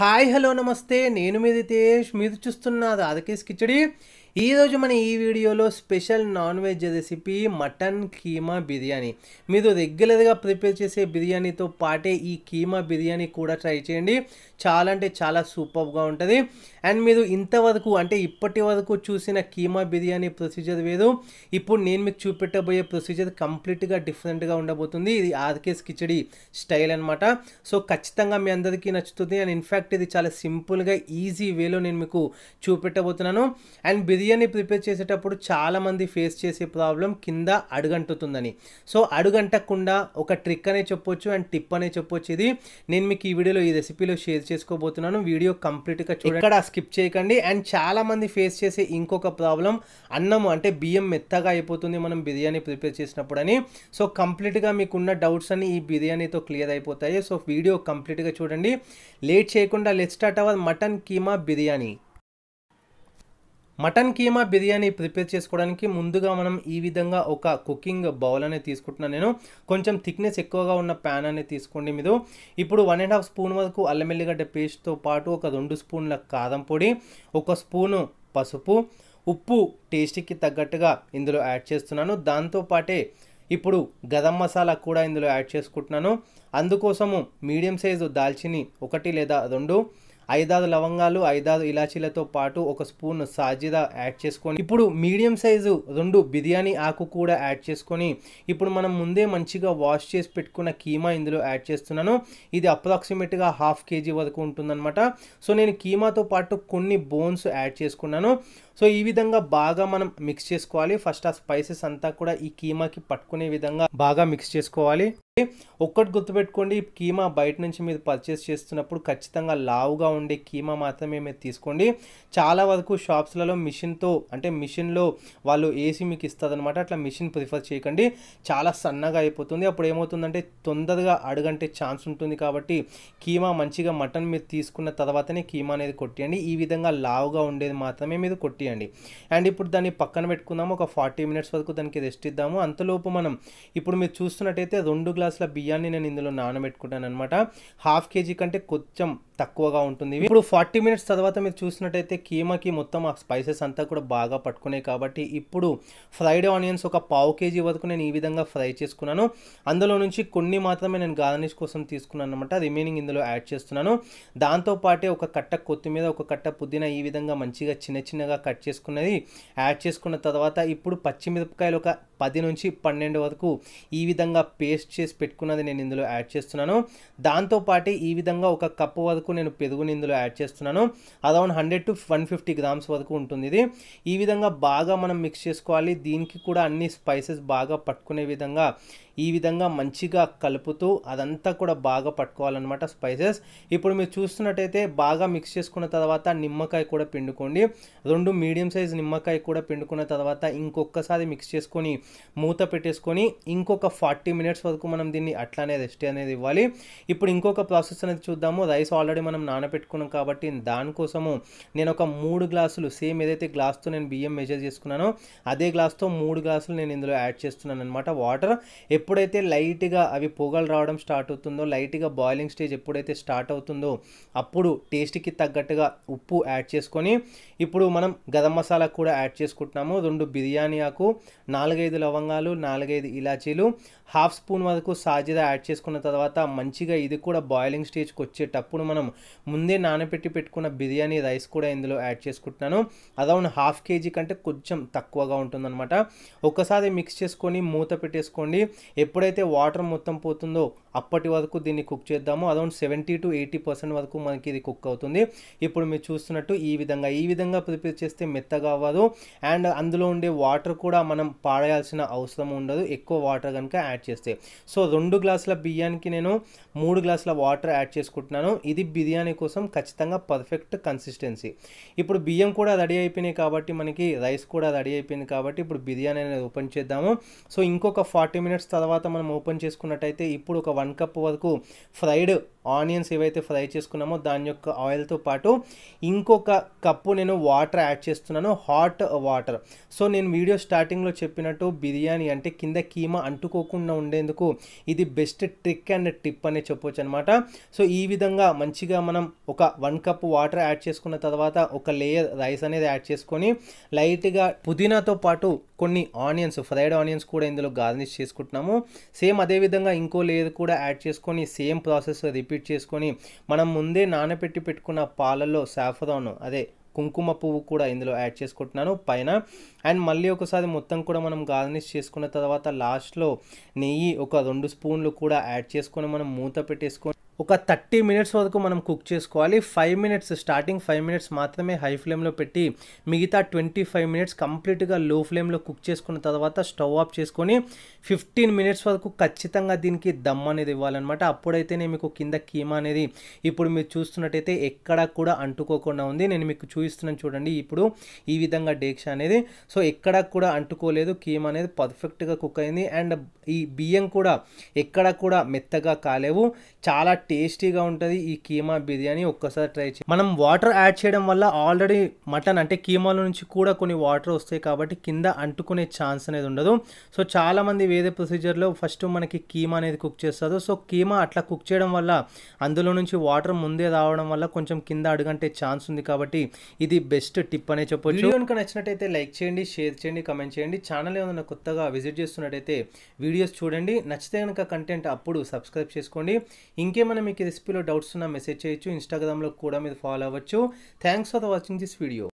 hi hello నమస్తే నేను మీది తేష్ మీరు చూస్తున్నారు అదకేస్ కిచడి ఈరోజు మన ఈ వీడియోలో special non veg recipe mutton keema biryani మీరు రెగ్యులర్గా ప్రిపేర్ చేసే బిర్యానీతో పాటే ఈ కీమా బిర్యానీ కూడా ట్రై చేయండి చాలా అంటే చాలా సూపర్గా ఉంటుంది అండ్ మీరు ఇంతవరకు అంటే ఇప్పటి వరకు చూసిన కీమా బిర్యానీ ప్రొసీజర్ వేరు ఇప్పుడు నేను మీకు చూపెట్టబోయే ప్రొసీజర్ కంప్లీట్గా డిఫరెంట్గా ఉండబోతుంది ఇది ఆర్కేస్ కిచడి స్టైల్ అనమాట సో ఖచ్చితంగా మీ అందరికీ నచ్చుతుంది అండ్ ఇన్ఫ్యాక్ట్ ఇది చాలా సింపుల్గా ఈజీ వేలో నేను మీకు చూపెట్టబోతున్నాను అండ్ బిర్యానీ ప్రిపేర్ చేసేటప్పుడు చాలామంది ఫేస్ చేసే ప్రాబ్లం కింద అడుగంటుతుందని సో అడుగంటకుండా ఒక ట్రిక్ అనే చెప్పొచ్చు అండ్ టిప్ అనే చెప్పొచ్చు ఇది నేను మీకు ఈ వీడియోలో ఈ రెసిపీలో షేర్ చేసుకోబోతున్నాను వీడియో కంప్లీట్గా చూడండి ఇక్కడ స్కిప్ చేయకండి అండ్ చాలామంది ఫేస్ చేసే ఇంకొక ప్రాబ్లం అన్నము అంటే బియ్యం మెత్తగా అయిపోతుంది మనం బిర్యానీ ప్రిపేర్ చేసినప్పుడు అని సో కంప్లీట్గా మీకున్న డౌట్స్ అన్ని ఈ బిర్యానీతో క్లియర్ అయిపోతాయి సో వీడియో కంప్లీట్గా చూడండి లేట్ చేయకుండా let start our mutton keema biryani mutton keema biryani prepare చేసుకోవడానికి ముందుగా మనం ఈ విధంగా ఒక కుకింగ్ బౌల్ అనేది తీసుకుంటున్నాను నేను కొంచెం థిక్నెస్ ఎక్కువగా ఉన్న ప్యాన్ అనేది తీసుకోండి మీరు ఇప్పుడు వన్ అండ్ హాఫ్ స్పూన్ వరకు అల్లం పేస్ట్తో పాటు ఒక రెండు స్పూన్ల కారం పొడి ఒక స్పూను పసుపు ఉప్పు టేస్ట్కి తగ్గట్టుగా ఇందులో యాడ్ చేస్తున్నాను దాంతోపాటే ఇప్పుడు గరం మసాలా కూడా ఇందులో యాడ్ చేసుకుంటున్నాను అందుకోసము మీడియం సైజు దాల్చిని ఒకటి లేదా రెండు ఐదారు లవంగాలు ఐదారు ఇలాచీలతో పాటు ఒక స్పూన్ సాజీరా యాడ్ చేసుకొని ఇప్పుడు మీడియం సైజు రెండు బిర్యానీ ఆకు కూడా యాడ్ చేసుకొని ఇప్పుడు మనం ముందే మంచిగా వాష్ చేసి పెట్టుకున్న కీమా ఇందులో యాడ్ చేస్తున్నాను ఇది అప్రాక్సిమేట్గా హాఫ్ కేజీ వరకు ఉంటుందన్నమాట సో నేను కీమాతో పాటు కొన్ని బోన్స్ యాడ్ చేసుకున్నాను సో ఈ విధంగా బాగా మనం మిక్స్ చేసుకోవాలి ఫస్ట్ ఆ స్పైసెస్ అంతా కూడా ఈ కీమాకి పట్టుకునే విధంగా బాగా మిక్స్ చేసుకోవాలి ఒక్కటి గుర్తుపెట్టుకోండి కీమా బయట నుంచి మీరు పర్చేస్ చేస్తున్నప్పుడు ఖచ్చితంగా లావుగా ఉండే కీమా మాత్రమే మీరు తీసుకోండి చాలా వరకు షాప్స్లలో మిషన్తో అంటే మిషన్లో వాళ్ళు ఏసీ మీకు అనమాట అట్లా మిషన్ ప్రిఫర్ చేయకండి చాలా సన్నగా అయిపోతుంది అప్పుడు ఏమవుతుందంటే తొందరగా అడగంటే ఛాన్స్ ఉంటుంది కాబట్టి కీమా మంచిగా మటన్ మీరు తీసుకున్న తర్వాతనే కీమా అనేది కొట్టేయండి ఈ విధంగా లావుగా ఉండేది మాత్రమే మీరు కొట్టేయండి చేయండి అండ్ ఇప్పుడు దాన్ని పక్కన పెట్టుకుందాము ఒక ఫార్టీ మినిట్స్ వరకు దానికి రెస్ట్ ఇద్దాము అంతలోపు మనం ఇప్పుడు మీరు చూస్తున్నట్టయితే రెండు గ్లాసుల బియ్యాన్ని నేను ఇందులో నానబెట్టుకుంటాను అనమాట హాఫ్ కేజీ కంటే కొంచెం తక్కువగా ఉంటుంది ఇప్పుడు ఫార్టీ మినిట్స్ తర్వాత మీరు చూసినట్టయితే కీమాకి మొత్తం ఆ స్పైసెస్ అంతా కూడా బాగా పట్టుకున్నాయి కాబట్టి ఇప్పుడు ఫ్రైడ్ ఆనియన్స్ ఒక పావు కేజీ వరకు నేను ఈ విధంగా ఫ్రై చేసుకున్నాను అందులో నుంచి కొన్ని మాత్రమే నేను గార్నిష్ కోసం తీసుకున్నాను అనమాట రిమైనింగ్ ఇందులో యాడ్ చేస్తున్నాను దాంతోపాటే ఒక కట్ట కొత్తిమీర ఒక కట్ట పుదీనా ఈ విధంగా మంచిగా చిన్న చిన్నగా కట్ చేసుకున్నది యాడ్ చేసుకున్న తర్వాత ఇప్పుడు పచ్చిమిరపకాయలు ఒక పది నుంచి పన్నెండు వరకు ఈ విధంగా పేస్ట్ చేసి పెట్టుకున్నది నేను ఇందులో యాడ్ చేస్తున్నాను దాంతోపాటే ఈ విధంగా ఒక కప్పు వరకు వరకు నేను పెరుగుని ఇందులో యాడ్ చేస్తున్నాను around hundred to one fifty grams వరకు ఉంటుంది ఇది ఈ విధంగా బాగా మనం మిక్స్ చేసుకోవాలి దీనికి కూడా అన్ని స్పైసెస్ బాగా పట్టుకునే విధంగా ఈ విధంగా మంచిగా కలుపుతూ అదంతా కూడా బాగా పట్టుకోవాలన్నమాట స్పైసెస్ ఇప్పుడు మీరు చూస్తున్నట్టయితే బాగా మిక్స్ చేసుకున్న తర్వాత నిమ్మకాయ కూడా పిండుకోండి రెండు మీడియం సైజ్ నిమ్మకాయ కూడా పిండుకున్న తర్వాత ఇంకొకసారి మిక్స్ చేసుకొని మూత పెట్టేసుకొని ఇంకొక ఫార్టీ మినిట్స్ వరకు మనం దీన్ని అట్లానే రెస్ట్ అనేది ఇవ్వాలి ఇప్పుడు ఇంకొక ప్రాసెస్ అనేది చూద్దాము రైస్ ఆల్రెడీ మనం నానబెట్టుకున్నాం కాబట్టి దానికోసము నేను ఒక మూడు గ్లాసులు సేమ్ ఏదైతే గ్లాస్తో నేను బియ్యం మెజర్ చేసుకున్నానో అదే గ్లాస్తో మూడు గ్లాసులు నేను ఇందులో యాడ్ చేస్తున్నాను అనమాట వాటర్ ఎప్పుడైతే లైట్గా అవి పొగలు రావడం స్టార్ట్ అవుతుందో లైట్గా బాయిలింగ్ స్టేజ్ ఎప్పుడైతే స్టార్ట్ అవుతుందో అప్పుడు టేస్ట్కి తగ్గట్టుగా ఉప్పు యాడ్ చేసుకొని ఇప్పుడు మనం గరం మసాలా కూడా యాడ్ చేసుకుంటున్నాము రెండు బిర్యానీ ఆకు నాలుగైదు లవంగాలు నాలుగైదు ఇలాచీలు హాఫ్ స్పూన్ వరకు సాజీరా యాడ్ చేసుకున్న తర్వాత మంచిగా ఇది కూడా బాయిలింగ్ స్టేజ్కి వచ్చేటప్పుడు మనం ముందే నానబెట్టి పెట్టుకున్న బిర్యానీ రైస్ కూడా ఇందులో యాడ్ చేసుకుంటున్నాను అరౌండ్ హాఫ్ కేజీ కంటే కొంచెం తక్కువగా ఉంటుందన్నమాట ఒకసారి మిక్స్ చేసుకొని మూత పెట్టేసుకోండి ఎప్పుడైతే వాటర్ మొత్తం పోతుందో అప్పటి వరకు దీన్ని కుక్ చేద్దామో around seventy to eighty percent వరకు మనకి ఇది కుక్ అవుతుంది ఇప్పుడు మీరు చూస్తున్నట్టు ఈ విధంగా ఈ విధంగా ప్రిపేర్ చేస్తే మెత్తగా అవ్వదు అండ్ అందులో ఉండే వాటర్ కూడా మనం పాడేయాల్సిన అవసరం ఉండదు ఎక్కువ వాటర్ కనుక యాడ్ చేస్తే సో రెండు గ్లాసుల బియ్యానికి నేను మూడు గ్లాసుల వాటర్ యాడ్ చేసుకుంటున్నాను ఇది బిర్యానీ కోసం ఖచ్చితంగా పర్ఫెక్ట్ కన్సిస్టెన్సీ ఇప్పుడు బియ్యం కూడా రెడీ అయిపోయినాయి కాబట్టి మనకి రైస్ కూడా రెడీ అయిపోయింది కాబట్టి ఇప్పుడు బిర్యానీ అనేది ఓపెన్ చేద్దాము సో ఇంకొక ఫార్టీ మినిట్స్ తర్వాత తర్వాత మనం ఓపెన్ చేసుకున్నట్టయితే ఇప్పుడు ఒక వన్ కప్ వరకు ఫ్రైడ్ ఆనియన్స్ ఏవైతే ఫ్రై చేసుకున్నామో దాని యొక్క ఆయిల్తో పాటు ఇంకొక కప్పు నేను వాటర్ యాడ్ చేస్తున్నాను హాట్ వాటర్ సో నేను వీడియో స్టార్టింగ్లో చెప్పినట్టు బిర్యానీ అంటే కింద కీమా అంటుకోకుండా ఉండేందుకు ఇది బెస్ట్ ట్రిక్ అండ్ టిప్ అనే చెప్పొచ్చు అనమాట సో ఈ విధంగా మంచిగా మనం ఒక వన్ కప్ వాటర్ యాడ్ చేసుకున్న తర్వాత ఒక లేయర్ రైస్ అనేది యాడ్ చేసుకొని లైట్గా పుదీనాతో పాటు కొన్ని ఆనియన్స్ ఫ్రైడ్ ఆనియన్స్ కూడా ఇందులో గార్నిష్ చేసుకుంటున్నాము చేసుకుంటాము సేమ్ అదేవిధంగా ఇంకో లేదు కూడా యాడ్ చేసుకొని సేమ్ ప్రాసెస్ రిపీట్ చేసుకొని మనం ముందే నానబెట్టి పెట్టుకున్న పాలలో సాఫ్రాన్ అదే కుంకుమ పువ్వు కూడా ఇందులో యాడ్ చేసుకుంటున్నాను పైన అండ్ మళ్ళీ ఒకసారి మొత్తం కూడా మనం గార్నిష్ చేసుకున్న తర్వాత లాస్ట్లో నెయ్యి ఒక రెండు స్పూన్లు కూడా యాడ్ చేసుకొని మనం మూత పెట్టేసుకొని ఒక థర్టీ మినిట్స్ వరకు మనం కుక్ చేసుకోవాలి five minutes starting five minutes మాత్రమే హై ఫ్లేమ్లో పెట్టి మిగతా ట్వంటీ ఫైవ్ మినిట్స్ కంప్లీట్గా లో ఫ్లేమ్లో కుక్ చేసుకున్న తర్వాత స్టవ్ ఆఫ్ చేసుకొని ఫిఫ్టీన్ మినిట్స్ వరకు ఖచ్చితంగా దీనికి దమ్ అనేది ఇవ్వాలన్నమాట అప్పుడైతేనే మీకు కింద కీమా అనేది ఇప్పుడు మీరు చూస్తున్నట్టయితే ఎక్కడా కూడా అంటుకోకుండా ఉంది నేను మీకు చూపిస్తున్నాను చూడండి ఇప్పుడు ఈ విధంగా డేక్ష అనేది సో ఎక్కడా కూడా అంటుకోలేదు కీమ అనేది పర్ఫెక్ట్గా కుక్ అయింది అండ్ ఈ బియ్యం కూడా ఎక్కడా కూడా మెత్తగా కాలేవు చాలా టేస్టీగా ఉంటుంది ఈ కీమా బిర్యానీ ఒక్కసారి ట్రై చేయి మనం వాటర్ యాడ్ చేయడం వల్ల ఆల్రెడీ మటన్ అంటే కీమాలో నుంచి కూడా కొన్ని వాటర్ వస్తాయి కాబట్టి కింద అంటుకునే ఛాన్స్ అనేది ఉండదు సో చాలామంది వేరే ప్రొసీజర్లో ఫస్ట్ మనకి కీమా అనేది కుక్ చేస్తారు సో కీమా అట్లా కుక్ చేయడం వల్ల అందులో నుంచి వాటర్ ముందే రావడం వల్ల కొంచెం కింద అడుగంటే ఛాన్స్ ఉంది కాబట్టి ఇది బెస్ట్ టిప్ అనే చెప్పొచ్చు కనుక నచ్చినట్టయితే లైక్ చేయండి షేర్ చేయండి కమెంట్ చేయండి ఛానల్ ఏమైనా కొత్తగా విజిట్ చేస్తున్నట్టయితే వీడియోస్ చూడండి నచ్చితే కనుక కంటెంట్ అప్పుడు సబ్స్క్రైబ్ చేసుకోండి ఇంకేమైనా ఏమైనా మీకు రెసిపీలో డౌట్స్ ఉన్నా మెసేజ్ చేయొచ్చు ఇన్స్టాగ్రామ్లో కూడా మీరు ఫాలో అవ్వచ్చు thanks for watching this video